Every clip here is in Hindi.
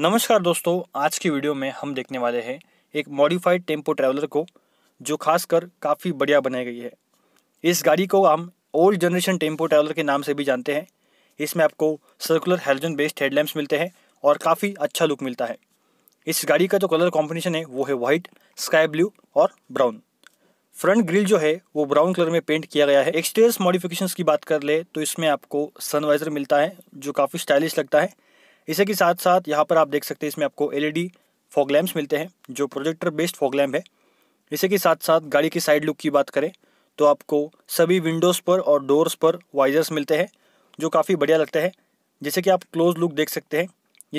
नमस्कार दोस्तों आज की वीडियो में हम देखने वाले हैं एक मॉडिफाइड टेम्पो ट्रैवलर को जो खासकर काफ़ी बढ़िया बनाई गई है इस गाड़ी को हम ओल्ड जनरेशन टेम्पो ट्रैवलर के नाम से भी जानते हैं इसमें आपको सर्कुलर हेलोजन बेस्ड हेडलैम्प्स मिलते हैं और काफ़ी अच्छा लुक मिलता है इस गाड़ी का जो कलर कॉम्बिनेशन है वो है वाइट स्काई ब्लू और ब्राउन फ्रंट ग्रिल जो है वो ब्राउन कलर में पेंट किया गया है एक्सटीरियर्स मॉडिफिकेशंस की बात कर ले तो इसमें आपको सनवाइजर मिलता है जो काफ़ी स्टाइलिश लगता है इसी के साथ साथ यहाँ पर आप देख सकते हैं इसमें आपको एलईडी फॉग लैम्प्स मिलते हैं जो प्रोजेक्टर बेस्ड फॉग लैम्प है इसी के साथ साथ गाड़ी की साइड लुक की बात करें तो आपको सभी विंडोज़ पर और डोर्स पर वाइजर्स मिलते हैं जो काफ़ी बढ़िया लगता है जैसे कि आप क्लोज लुक देख सकते हैं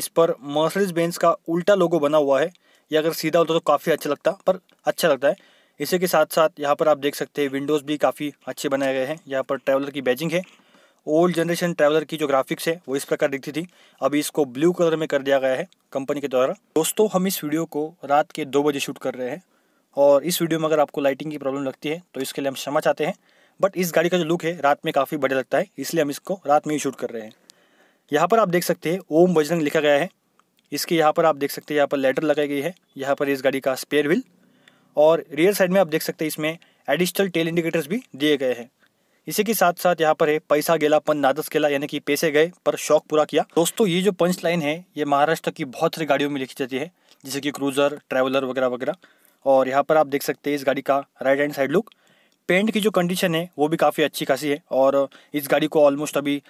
इस पर मर्सिडीज बेंस का उल्टा लोगो बना हुआ है या अगर सीधा होता तो काफ़ी अच्छा लगता पर अच्छा लगता है इसी के साथ साथ यहाँ पर आप देख सकते हैं विंडोज़ भी काफ़ी अच्छे बनाए गए हैं यहाँ पर ट्रैवलर की बैजिंग है ओल्ड जनरेशन ट्रैवलर की जो ग्राफिक्स है वो इस प्रकार दिखती थी अब इसको ब्लू कलर में कर दिया गया है कंपनी के द्वारा दोस्तों हम इस वीडियो को रात के दो बजे शूट कर रहे हैं और इस वीडियो में अगर आपको लाइटिंग की प्रॉब्लम लगती है तो इसके लिए हम क्षमा चाहते हैं बट इस गाड़ी का जो लुक है रात में काफ़ी बढ़िया लगता है इसलिए हम इसको रात में ही शूट कर रहे हैं यहाँ पर आप देख सकते हैं ओम बजरंग लिखा गया है इसके यहाँ पर आप देख सकते हैं यहाँ पर लेटर लगाई गई है यहाँ पर इस गाड़ी का स्पेयर व्हील और रियर साइड में आप देख सकते हैं इसमें एडिशनल टेल इंडिकेटर्स भी दिए गए हैं इसी के साथ साथ यहाँ पर है पैसा गेला पन नादस गेला यानी कि पैसे गए पर शौक पूरा किया दोस्तों ये जो पंच लाइन है ये महाराष्ट्र की बहुत सारी गाड़ियों में लिखी जाती है जैसे कि क्रूजर ट्रैवलर वगैरह वगैरह और यहाँ पर आप देख सकते हैं इस गाड़ी का right hand side look paint की जो कंडीशन है वो भी काफ़ी अच्छी खासी है और इस गाड़ी को ऑलमोस्ट अभी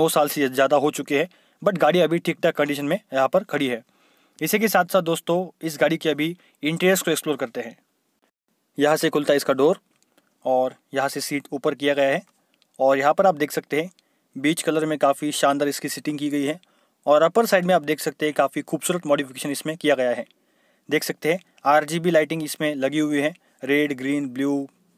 नौ साल से ज़्यादा हो चुके हैं बट गाड़ी अभी ठीक ठाक कंडीशन में यहाँ पर खड़ी है इसी के साथ साथ दोस्तों इस गाड़ी के अभी इंटीरियर्स को एक्सप्लोर करते हैं यहाँ से खुलता है इसका डोर और यहाँ से सीट ऊपर किया गया है और यहाँ पर आप देख सकते हैं बीच कलर में काफ़ी शानदार इसकी सीटिंग की गई है और अपर साइड में आप देख सकते हैं काफ़ी खूबसूरत मॉडिफिकेशन इसमें किया गया है देख सकते हैं आरजीबी लाइटिंग इसमें लगी हुई है red green blue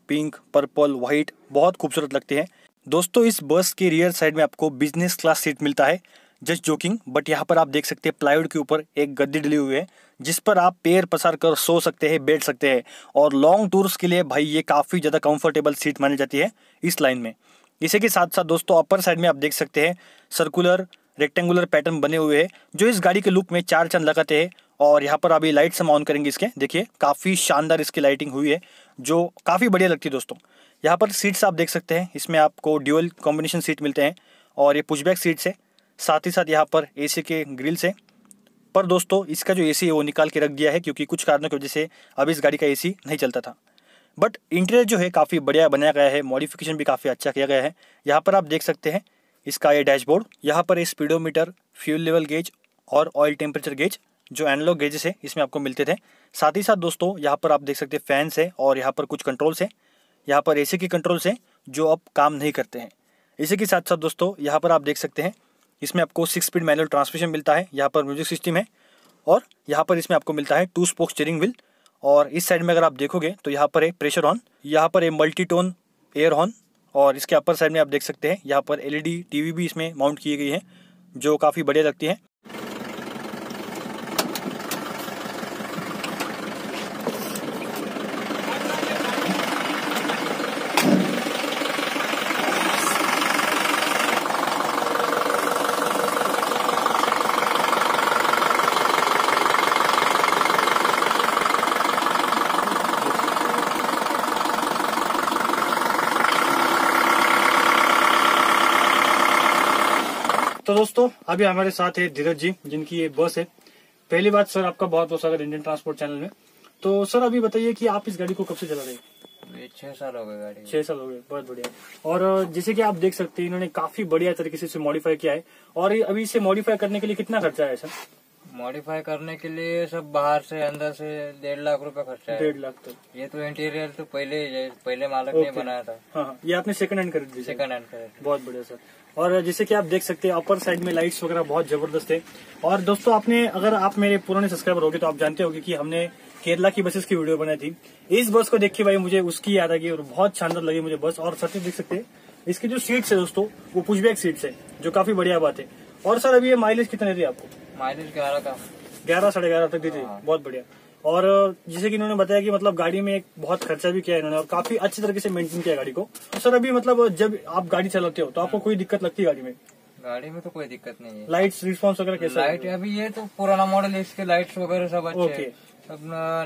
pink purple white बहुत खूबसूरत लगते हैं दोस्तों इस बस के रियर साइड में आपको बिजनेस क्लास सीट मिलता है जस्ट जोकिंग बट यहाँ पर आप देख सकते हैं प्लाईवुड के ऊपर एक गद्दी डली हुई है जिस पर आप पैर पसार कर सो सकते हैं बैठ सकते हैं और लॉन्ग टूर्स के लिए भाई ये काफ़ी ज़्यादा कंफर्टेबल सीट मानी जाती है इस लाइन में इसी के साथ साथ दोस्तों अपर साइड में आप देख सकते हैं सर्कुलर रेक्टेंगुलर पैटर्न बने हुए हैं जो इस गाड़ी के लुक में चार चंद लगाते हैं और यहाँ पर अभी लाइट्स हम ऑन करेंगे इसके देखिए काफ़ी शानदार इसकी लाइटिंग हुई है जो काफ़ी बढ़िया लगती है दोस्तों यहाँ पर सीट्स आप देख सकते हैं इसमें आपको ड्यूअल कॉम्बिनेशन सीट मिलते हैं और ये पुशबैक सीट्स है साथ ही साथ यहाँ पर एसी के ग्रिल्स हैं पर दोस्तों इसका जो एसी है वो निकाल के रख दिया है क्योंकि कुछ कारणों की वजह से अब इस गाड़ी का एसी नहीं चलता था बट इंटीरियर जो है काफ़ी बढ़िया बनाया गया है मॉडिफिकेशन भी काफ़ी अच्छा किया गया है यहाँ पर आप देख सकते हैं इसका ये डैशबोर्ड यहाँ पर ये स्पीडोमीटर फ्यूल लेवल गेज और ऑयल टेम्परेचर गेज जो एनलॉग गेजेस है इसमें आपको मिलते थे साथ ही साथ दोस्तों यहाँ पर आप देख सकते हैं फैंस है और यहाँ पर कुछ कंट्रोल्स हैं यहाँ पर एसी के कंट्रोल्स हैं जो अब काम नहीं करते हैं इसी के साथ साथ दोस्तों यहाँ पर आप देख सकते हैं इसमें आपको सिक्स स्पीड मैनुअल ट्रांसमिशन मिलता है यहाँ पर म्यूजिक सिस्टम है और यहाँ पर इसमें आपको मिलता है टू स्पोक स्टेयरिंग व्हील और इस साइड में अगर आप देखोगे तो यहाँ पर है प्रेशर हॉर्न यहाँ पर है मल्टी टोन एयर हॉर्न और इसके अपर साइड में आप देख सकते हैं यहाँ पर एलईडी टीवी e भी इसमें माउंट की गई है जो काफ़ी बढ़िया लगती है तो दोस्तों अभी हमारे साथ है धीरज जी जिनकी ये बस है पहली बात सर आपका बहुत बहुत स्वागत इंडियन ट्रांसपोर्ट चैनल में तो सर अभी बताइए कि आप इस गाड़ी को कब से चला रहे हैं छह साल हो गए गाड़ी छह साल हो गए बहुत बढ़िया और जैसे कि आप देख सकते हैं इन्होंने काफी बढ़िया तरीके से इसे मॉडिफाई किया है और अभी इसे मॉडिफाई करने के लिए कितना खर्चा है सर मॉडिफाई करने के लिए सब बाहर से अंदर से डेढ़ लाख रुपए खर्चा है डेढ़ लाख तो ये तो इंटीरियर तो पहले पहले मालक ने बनाया था हाँ, हाँ ये आपने सेकंड हैंड खरीद सेकंड हैंड खरीद बहुत बढ़िया सर और जैसे कि आप देख सकते हैं अपर साइड में लाइट्स वगैरह बहुत जबरदस्त है और दोस्तों आपने अगर आप मेरे पुराने सब्सक्राइबर गए तो आप जानते होगे कि हमने केरला की बसेस की वीडियो बनाई थी इस बस को देख के भाई मुझे उसकी याद आ गई और बहुत शानदार लगी मुझे बस और सर देख सकते हैं इसकी जो सीट्स है दोस्तों वो पुशबैक सीट्स है जो काफी बढ़िया बात है और सर अभी ये माइलेज कितना दे आपको माइलेज ग्यारह का ग्यारह साढ़े ग्यारह तक दीजिए हाँ। बहुत बढ़िया और जिसे कि इन्होंने बताया कि मतलब गाड़ी में एक बहुत खर्चा भी किया इन्होंने और काफी अच्छी तरीके से मेंटेन किया गाड़ी को तो सर अभी मतलब जब आप गाड़ी चलाते हो तो आपको हाँ। कोई दिक्कत लगती है गाड़ी में गाड़ी में तो कोई दिक्कत नहीं है लाइट्स रिस्पॉन्स वगैरह कैसे लाइट अभी ये तो पुराना मॉडल है इसके लाइट्स वगैरह सब अच्छे अब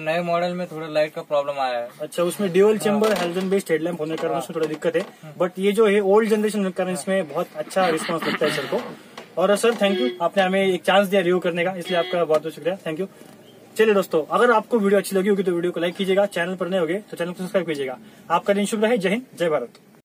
नए मॉडल में थोड़ा लाइट का प्रॉब्लम आया है अच्छा उसमें dual chamber halogen based headlamp होने के कारण हाँ। उसमें थोड़ा दिक्कत है बट ये जो है ओल्ड जनरेशन के कारण इसमें बहुत अच्छा रिस्पॉन्स लगता है सर को और सर थैंक यू आपने हमें एक चांस दिया रिव्यू करने का इसलिए आपका बहुत बहुत शुक्रिया थैंक यू चलिए दोस्तों अगर आपको वीडियो अच्छी लगी होगी तो वीडियो को लाइक कीजिएगा चैनल पर नए होगे तो चैनल को सब्सक्राइब कीजिएगा आपका दिन शुभ रहे जय हिंद जय भारत